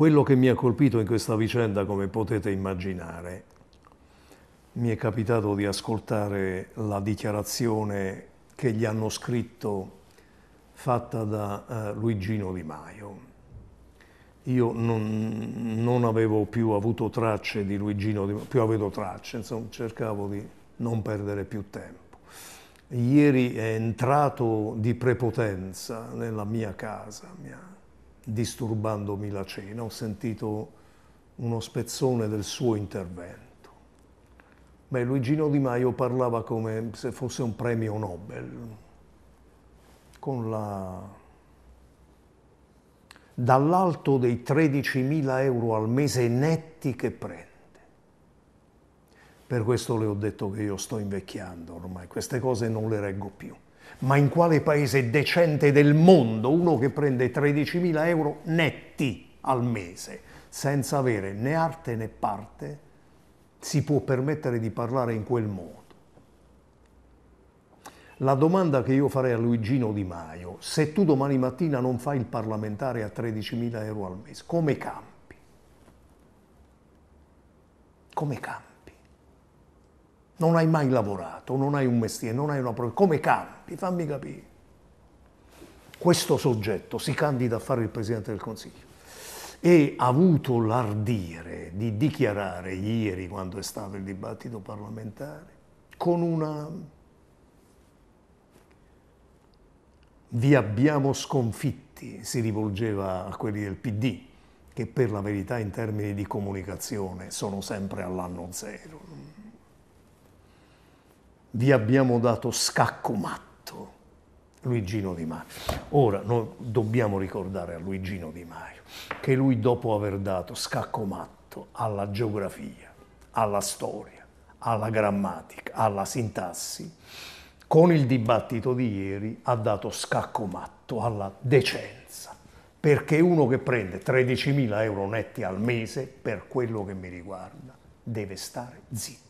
Quello che mi ha colpito in questa vicenda, come potete immaginare, mi è capitato di ascoltare la dichiarazione che gli hanno scritto fatta da eh, Luigino Di Maio. Io non, non, avevo più avuto tracce di Luigino Di Maio, più avevo tracce, insomma cercavo di non perdere più tempo. Ieri è entrato di prepotenza nella mia casa, mi ha disturbandomi la cena, ho sentito uno spezzone del suo intervento. Beh, Luigino Di Maio parlava come se fosse un premio Nobel, con la... dall'alto dei 13.000 euro al mese netti che prende. Per questo le ho detto che io sto invecchiando ormai, queste cose non le reggo più ma in quale paese decente del mondo uno che prende 13.000 euro netti al mese, senza avere né arte né parte, si può permettere di parlare in quel modo? La domanda che io farei a Luigino Di Maio, se tu domani mattina non fai il parlamentare a 13.000 euro al mese, come campi? Come campi? non hai mai lavorato, non hai un mestiere, non hai una professione, come cambi? Fammi capire. Questo soggetto si candida a fare il Presidente del Consiglio e ha avuto l'ardire di dichiarare ieri, quando è stato il dibattito parlamentare, con una... Vi abbiamo sconfitti, si rivolgeva a quelli del PD, che per la verità in termini di comunicazione sono sempre all'anno zero vi abbiamo dato scacco matto. Luigino Di Maio. Ora noi dobbiamo ricordare a Luigino Di Maio che lui dopo aver dato scacco matto alla geografia, alla storia, alla grammatica, alla sintassi, con il dibattito di ieri ha dato scacco matto alla decenza, perché uno che prende 13.000 euro netti al mese, per quello che mi riguarda, deve stare zitto.